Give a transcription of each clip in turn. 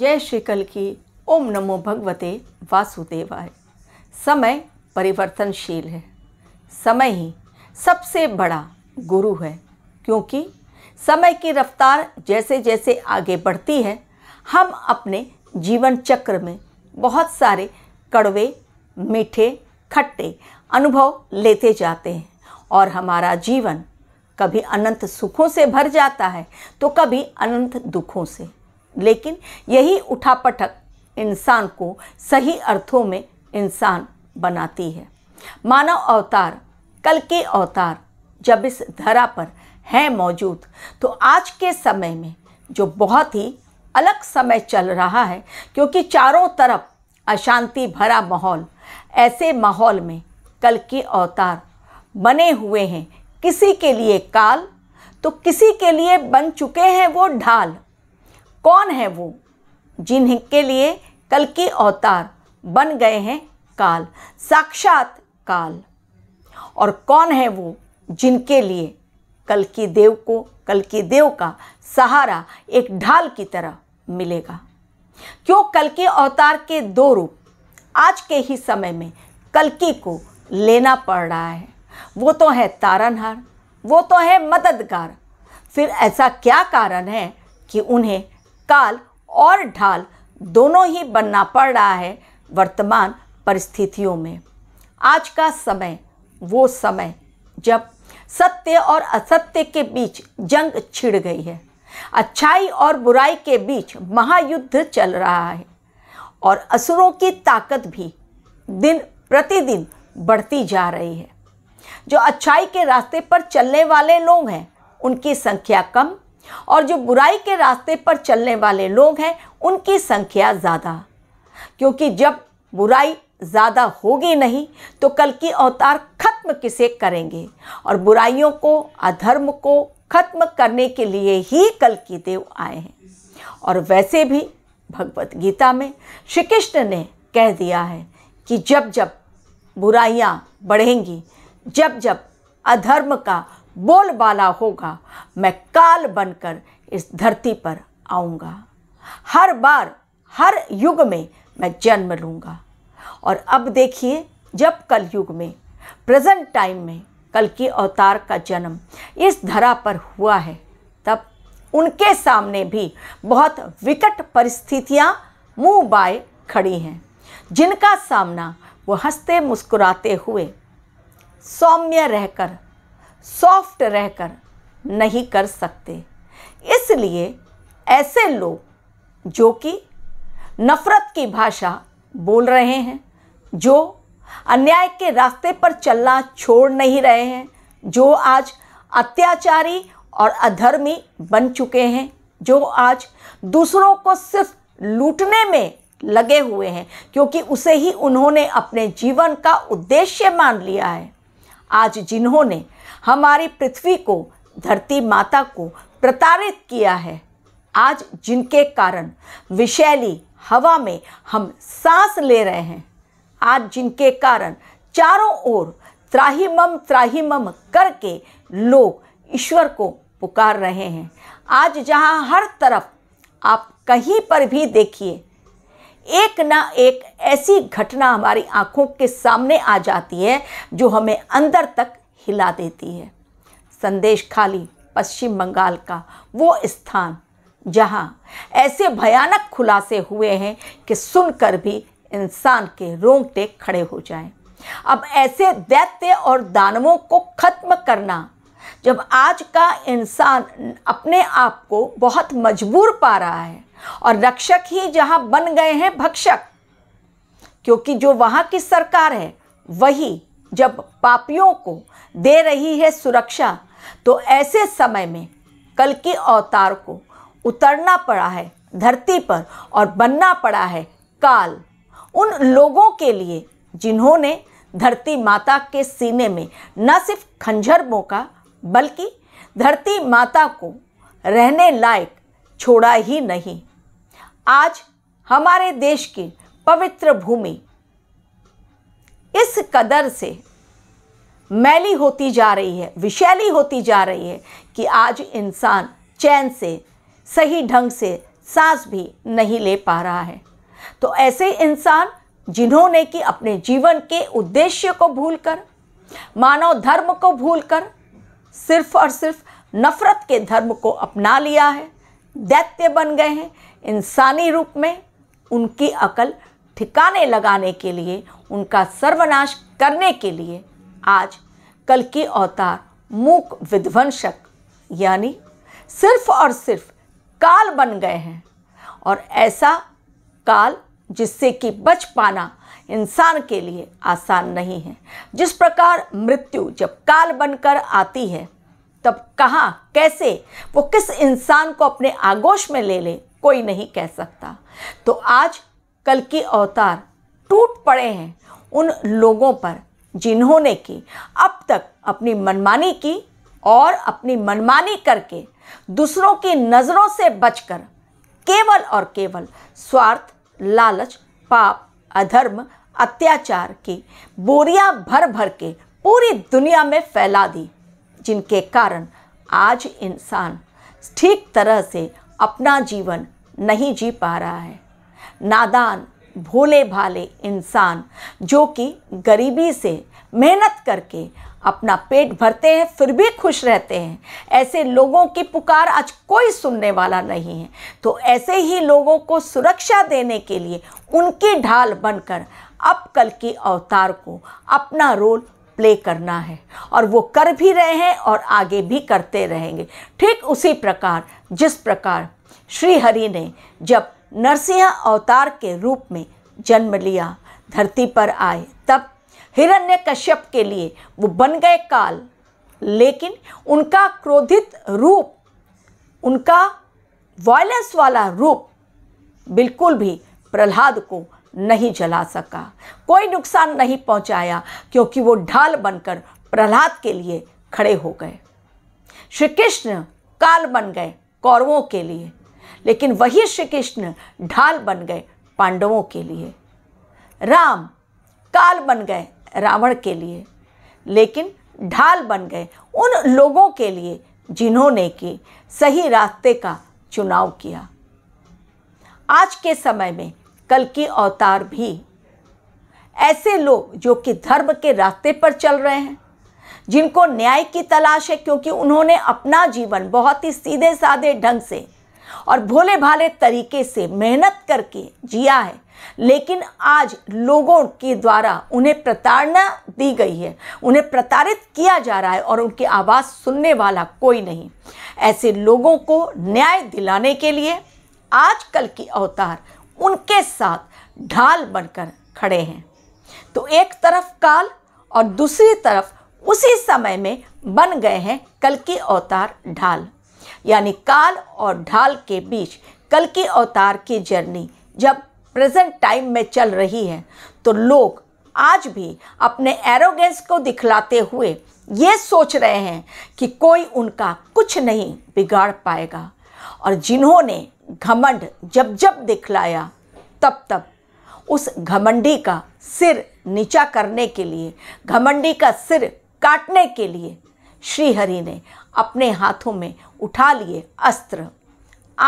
जय श्री कल की ओम नमो भगवते वासुदेवाय समय परिवर्तनशील है समय ही सबसे बड़ा गुरु है क्योंकि समय की रफ्तार जैसे जैसे आगे बढ़ती है हम अपने जीवन चक्र में बहुत सारे कड़वे मीठे खट्टे अनुभव लेते जाते हैं और हमारा जीवन कभी अनंत सुखों से भर जाता है तो कभी अनंत दुखों से लेकिन यही उठापटक इंसान को सही अर्थों में इंसान बनाती है मानव अवतार कल के अवतार जब इस धरा पर हैं मौजूद तो आज के समय में जो बहुत ही अलग समय चल रहा है क्योंकि चारों तरफ अशांति भरा माहौल ऐसे माहौल में कल के अवतार बने हुए हैं किसी के लिए काल तो किसी के लिए बन चुके हैं वो ढाल कौन है वो जिनके लिए कल के अवतार बन गए हैं काल साक्षात काल और कौन है वो जिनके लिए कल की देव को कल की देव का सहारा एक ढाल की तरह मिलेगा क्यों कल के अवतार के दो रूप आज के ही समय में कलकी को लेना पड़ रहा है वो तो है तारनहार वो तो है मददगार फिर ऐसा क्या कारण है कि उन्हें काल और ढाल दोनों ही बनना पड़ रहा है वर्तमान परिस्थितियों में आज का समय वो समय जब सत्य और असत्य के बीच जंग छिड़ गई है अच्छाई और बुराई के बीच महायुद्ध चल रहा है और असुरों की ताकत भी दिन प्रतिदिन बढ़ती जा रही है जो अच्छाई के रास्ते पर चलने वाले लोग हैं उनकी संख्या कम और जो बुराई के रास्ते पर चलने वाले लोग हैं उनकी संख्या ज़्यादा क्योंकि जब बुराई ज़्यादा होगी नहीं तो कल की अवतार खत्म किसे करेंगे और बुराइयों को अधर्म को खत्म करने के लिए ही कल की देव आए हैं और वैसे भी भगवत गीता में श्री कृष्ण ने कह दिया है कि जब जब बुराइयाँ बढ़ेंगी जब जब अधर्म का बोलबाला होगा मैं काल बनकर इस धरती पर आऊँगा हर बार हर युग में मैं जन्म लूँगा और अब देखिए जब कल युग में प्रेजेंट टाइम में कल की अवतार का जन्म इस धरा पर हुआ है तब उनके सामने भी बहुत विकट परिस्थितियाँ मुँह बाए खड़ी हैं जिनका सामना वो हंसते मुस्कुराते हुए सौम्य रहकर सॉफ्ट रहकर नहीं कर सकते इसलिए ऐसे लोग जो कि नफ़रत की भाषा बोल रहे हैं जो अन्याय के रास्ते पर चलना छोड़ नहीं रहे हैं जो आज अत्याचारी और अधर्मी बन चुके हैं जो आज दूसरों को सिर्फ लूटने में लगे हुए हैं क्योंकि उसे ही उन्होंने अपने जीवन का उद्देश्य मान लिया है आज जिन्होंने हमारी पृथ्वी को धरती माता को प्रताड़ित किया है आज जिनके कारण विषैली हवा में हम सांस ले रहे हैं आज जिनके कारण चारों ओर त्राहीमम त्राहिमम करके लोग ईश्वर को पुकार रहे हैं आज जहाँ हर तरफ आप कहीं पर भी देखिए एक ना एक ऐसी घटना हमारी आंखों के सामने आ जाती है जो हमें अंदर तक हिला देती है संदेश खाली पश्चिम बंगाल का वो स्थान जहाँ ऐसे भयानक खुलासे हुए हैं कि सुनकर भी इंसान के रोंगटे खड़े हो जाएं। अब ऐसे दैत्य और दानवों को खत्म करना जब आज का इंसान अपने आप को बहुत मजबूर पा रहा है और रक्षक ही जहां बन गए हैं भक्षक क्योंकि जो वहां की सरकार है वही जब पापियों को दे रही है सुरक्षा तो ऐसे समय में कल के अवतार को उतरना पड़ा है धरती पर और बनना पड़ा है काल उन लोगों के लिए जिन्होंने धरती माता के सीने में न सिर्फ खंजर मोका बल्कि धरती माता को रहने लायक छोड़ा ही नहीं आज हमारे देश की पवित्र भूमि इस कदर से मैली होती जा रही है विशैली होती जा रही है कि आज इंसान चैन से सही ढंग से सांस भी नहीं ले पा रहा है तो ऐसे इंसान जिन्होंने कि अपने जीवन के उद्देश्य को भूलकर मानव धर्म को भूलकर सिर्फ और सिर्फ नफरत के धर्म को अपना लिया है दैत्य बन गए हैं इंसानी रूप में उनकी अकल ठिकाने लगाने के लिए उनका सर्वनाश करने के लिए आज कल की अवतार मूक विध्वंसक यानी सिर्फ और सिर्फ काल बन गए हैं और ऐसा काल जिससे कि बच पाना इंसान के लिए आसान नहीं है जिस प्रकार मृत्यु जब काल बनकर आती है तब कहाँ कैसे वो किस इंसान को अपने आगोश में ले ले कोई नहीं कह सकता तो आज कल की अवतार टूट पड़े हैं उन लोगों पर जिन्होंने कि अब तक अपनी मनमानी की और अपनी मनमानी करके दूसरों की नज़रों से बचकर केवल और केवल स्वार्थ लालच पाप अधर्म अत्याचार की बोरियां भर भर के पूरी दुनिया में फैला दी जिनके कारण आज इंसान ठीक तरह से अपना जीवन नहीं जी पा रहा है नादान भोले भाले इंसान जो कि गरीबी से मेहनत करके अपना पेट भरते हैं फिर भी खुश रहते हैं ऐसे लोगों की पुकार आज कोई सुनने वाला नहीं है तो ऐसे ही लोगों को सुरक्षा देने के लिए उनकी ढाल बनकर अब कल के अवतार को अपना रोल प्ले करना है और वो कर भी रहे हैं और आगे भी करते रहेंगे ठीक उसी प्रकार जिस प्रकार श्री हरि ने जब नरसिंह अवतार के रूप में जन्म लिया धरती पर आए तब हिरण्य कश्यप के लिए वो बन गए काल लेकिन उनका क्रोधित रूप उनका वायलेंस वाला रूप बिल्कुल भी प्रहलाद को नहीं जला सका कोई नुकसान नहीं पहुंचाया क्योंकि वो ढाल बनकर प्रहलाद के लिए खड़े हो गए श्री कृष्ण काल बन गए कौरवों के लिए लेकिन वही श्री कृष्ण ढाल बन गए पांडवों के लिए राम काल बन गए रावण के लिए लेकिन ढाल बन गए उन लोगों के लिए जिन्होंने कि सही रास्ते का चुनाव किया आज के समय में कल की अवतार भी ऐसे लोग जो कि धर्म के रास्ते पर चल रहे हैं जिनको न्याय की तलाश है क्योंकि उन्होंने अपना जीवन बहुत ही सीधे साधे ढंग से और भोले भाले तरीके से मेहनत करके जिया है लेकिन आज लोगों के द्वारा उन्हें प्रताड़ना दी गई है उन्हें प्रताड़ित किया जा रहा है और उनकी आवाज़ सुनने वाला कोई नहीं ऐसे लोगों को न्याय दिलाने के लिए आज कल की अवतार उनके साथ ढाल बनकर खड़े हैं तो एक तरफ काल और दूसरी तरफ उसी समय में बन गए हैं कल की अवतार ढाल यानी काल और ढाल के बीच कल की अवतार की जर्नी जब प्रेजेंट टाइम में चल रही है तो लोग आज भी अपने एरोगेंस को दिखलाते हुए ये सोच रहे हैं कि कोई उनका कुछ नहीं बिगाड़ पाएगा और जिन्होंने घमंड जब जब दिखलाया तब तब उस घमंडी का सिर नीचा करने के लिए घमंडी का सिर काटने के लिए श्रीहरि ने अपने हाथों में उठा लिए अस्त्र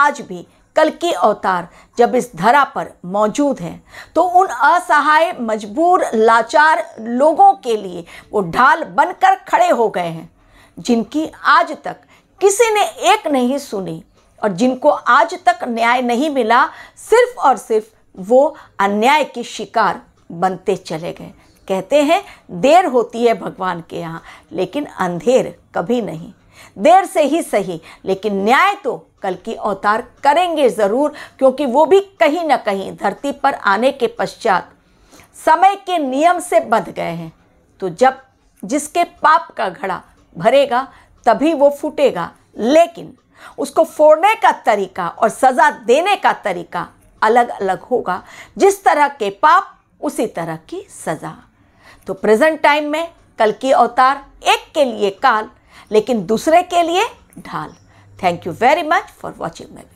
आज भी कल की अवतार जब इस धरा पर मौजूद हैं तो उन असहाय मजबूर लाचार लोगों के लिए वो ढाल बनकर खड़े हो गए हैं जिनकी आज तक किसी ने एक नहीं सुनी और जिनको आज तक न्याय नहीं मिला सिर्फ और सिर्फ वो अन्याय की शिकार बनते चले गए कहते हैं देर होती है भगवान के यहाँ लेकिन अंधेर कभी नहीं देर से ही सही लेकिन न्याय तो कल की अवतार करेंगे ज़रूर क्योंकि वो भी कहीं ना कहीं धरती पर आने के पश्चात समय के नियम से बंध गए हैं तो जब जिसके पाप का घड़ा भरेगा तभी वो फूटेगा लेकिन उसको फोड़ने का तरीका और सज़ा देने का तरीका अलग अलग होगा जिस तरह के पाप उसी तरह की सज़ा तो प्रेजेंट टाइम में कल की अवतार एक के लिए काल लेकिन दूसरे के लिए ढाल thank you very much for watching my